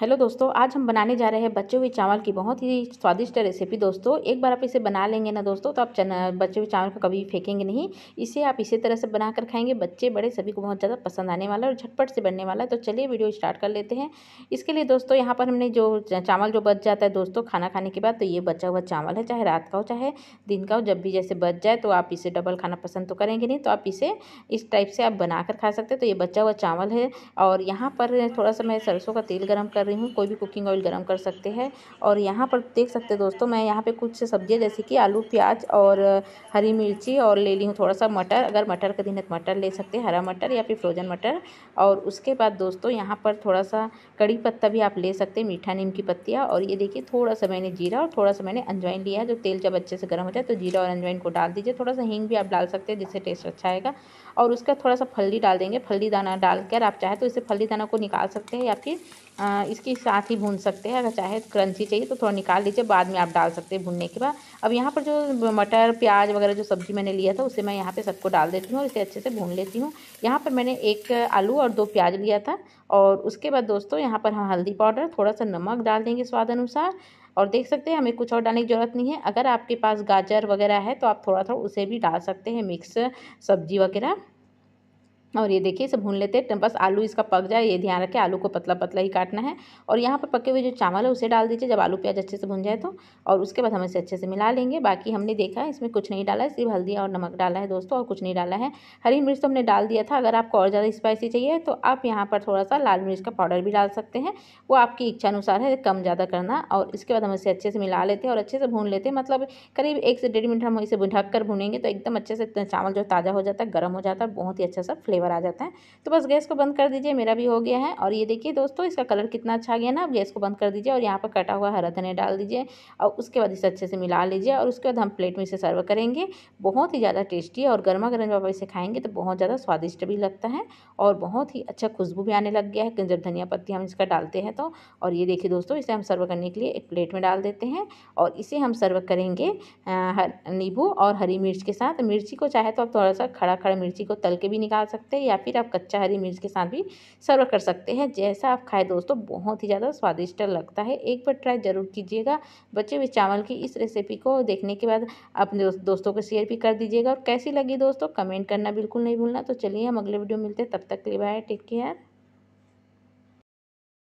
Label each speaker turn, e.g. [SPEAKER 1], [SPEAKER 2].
[SPEAKER 1] hello दोस्तों आज हम बनाने जा रहे हैं बच्चे हुए चावल की बहुत ही स्वादिष्ट रेसिपी दोस्तों एक बार आप इसे बना लेंगे ना दोस्तों तो आप बच्चे हुए चावल को कभी फेंकेंगे नहीं इसे आप इसी तरह से बनाकर खाएंगे बच्चे बड़े सभी को बहुत ज़्यादा पसंद आने वाला है और झटपट से बनने वाला है तो चलिए वीडियो स्टार्ट कर लेते हैं इसके लिए दोस्तों यहाँ पर हमने जो चावल जो बच जाता है दोस्तों खाना खाने के बाद तो ये बचा हुआ चावल है चाहे रात का हो चाहे दिन का हो जब भी जैसे बच जाए तो आप इसे डबल खाना पसंद तो करेंगे नहीं तो आप इसे इस टाइप से आप बना कर खा सकते हैं तो ये बचा हुआ चावल है और यहाँ पर थोड़ा सा मैं सरसों का तेल गर्म कर रही हूँ कोई भी कुकिंग ऑयल गर्म कर सकते हैं और यहाँ पर देख सकते हैं दोस्तों मैं यहाँ पे कुछ सब्जियाँ जैसे कि आलू प्याज और हरी मिर्ची और ले ली हूँ थोड़ा सा मटर अगर मटर का दिन तो मटर ले सकते हैं हरा मटर या फिर फ्रोजन मटर और उसके बाद दोस्तों यहाँ पर थोड़ा सा कड़ी पत्ता भी आप ले सकते हैं मीठा नीम की पत्तियाँ और ये देखिए थोड़ा सा मैंने जीरा और थोड़ा सा मैंने अंजवाइन लिया है जो तेल जब अच्छे से गर्म हो जाए तो जीरा और अंजवाइन को डाल दीजिए थोड़ा सा हींग भी आप डाल सकते हैं जिससे टेस्ट अच्छा आएगा और उसका थोड़ा सा फल्दी डाल देंगे फल्दी दाना डाल कर आप चाहे तो इसे फल्दी दाना को निकाल सकते हैं या फिर इसके साथ ही भून सकते हैं अगर चाहे तो क्रंची चाहिए तो थोड़ा निकाल लीजिए बाद में आप डाल सकते हैं भूनने के बाद अब यहाँ पर जो मटर प्याज वगैरह जो सब्ज़ी मैंने लिया था उसे मैं यहाँ पे सबको डाल देती हूँ और इसे अच्छे से भून लेती हूँ यहाँ पर मैंने एक आलू और दो प्याज लिया था और उसके बाद दोस्तों यहाँ पर हम हल्दी पाउडर थोड़ा सा नमक डाल देंगे स्वाद अनुसार और देख सकते हैं हमें कुछ और डालने की ज़रूरत नहीं है अगर आपके पास गाजर वगैरह है तो आप थोड़ा थोड़ा उसे भी डाल सकते हैं मिक्स सब्जी वगैरह और ये देखिए इसे भून लेते हैं बस आलू इसका पक जाए ये ध्यान रखें आलू को पतला पतला ही काटना है और यहाँ पर पके हुए जो चावल है उसे डाल दीजिए जब आलू प्याज अच्छे से भून जाए तो और उसके बाद हम इसे अच्छे से मिला लेंगे बाकी हमने देखा है इसमें कुछ नहीं डाला है सिर्फ हल्दी और नमक डाला है दोस्तों और कुछ नहीं डाला है हरी मिर्च तो हमने डाल दिया था अगर आपको और ज़्यादा स्पाइसी चाहिए तो आप यहाँ पर थोड़ा सा लाल मिर्च का पाउडर भी डाल सकते हैं वो आपकी इच्छा अनुसार है कम ज़्यादा करना और इसके बाद हम इसे अच्छे से मिला लेते हैं और अच्छे से भून लेते हैं मतलब करीब एक से डेढ़ मिनट हम इसे ढक कर भूनेंगे तो एकदम अच्छे से चावल जो ताज़ा हो जाता है गर्म हो जाता है बहुत ही अच्छा सा फ्लेवर फ्लेवर आ जाता है तो बस गैस को बंद कर दीजिए मेरा भी हो गया है और ये देखिए दोस्तों इसका कलर कितना अच्छा आ गया ना अब गैस को बंद कर दीजिए और यहाँ पर कटा हुआ हरा धनिया डाल दीजिए और उसके बाद इसे अच्छे से मिला लीजिए और उसके बाद हम प्लेट में इसे सर्व करेंगे बहुत ही ज़्यादा टेस्टी और गर्मा गर्म जब आप इसे खाएंगे तो बहुत ज़्यादा स्वादिष्ट भी लगता है और बहुत ही अच्छा खुशबू भी आने लग गया है जब धनिया पत्ती हम इसका डालते हैं तो और ये देखिए दोस्तों इसे हम सर्व करने के लिए एक प्लेट में डाल देते हैं और इसे हम सर्व करेंगे नींबू और हरी मिर्च के साथ मिर्ची को चाहे तो आप थोड़ा सा खड़ा खड़ा मिर्ची को तल के भी निकाल सकते सकते हैं या फिर आप कच्चा हरी मिर्च के साथ भी सर्व कर सकते हैं जैसा आप खाएं दोस्तों बहुत ही ज़्यादा स्वादिष्ट लगता है एक बार ट्राई ज़रूर कीजिएगा बचे हुए चावल की इस रेसिपी को देखने के बाद अपने दोस्तों को शेयर भी कर दीजिएगा और कैसी लगी दोस्तों कमेंट करना बिल्कुल नहीं भूलना तो चलिए हम अगले वीडियो मिलते हैं तब तक के लिए बाय टेक केयर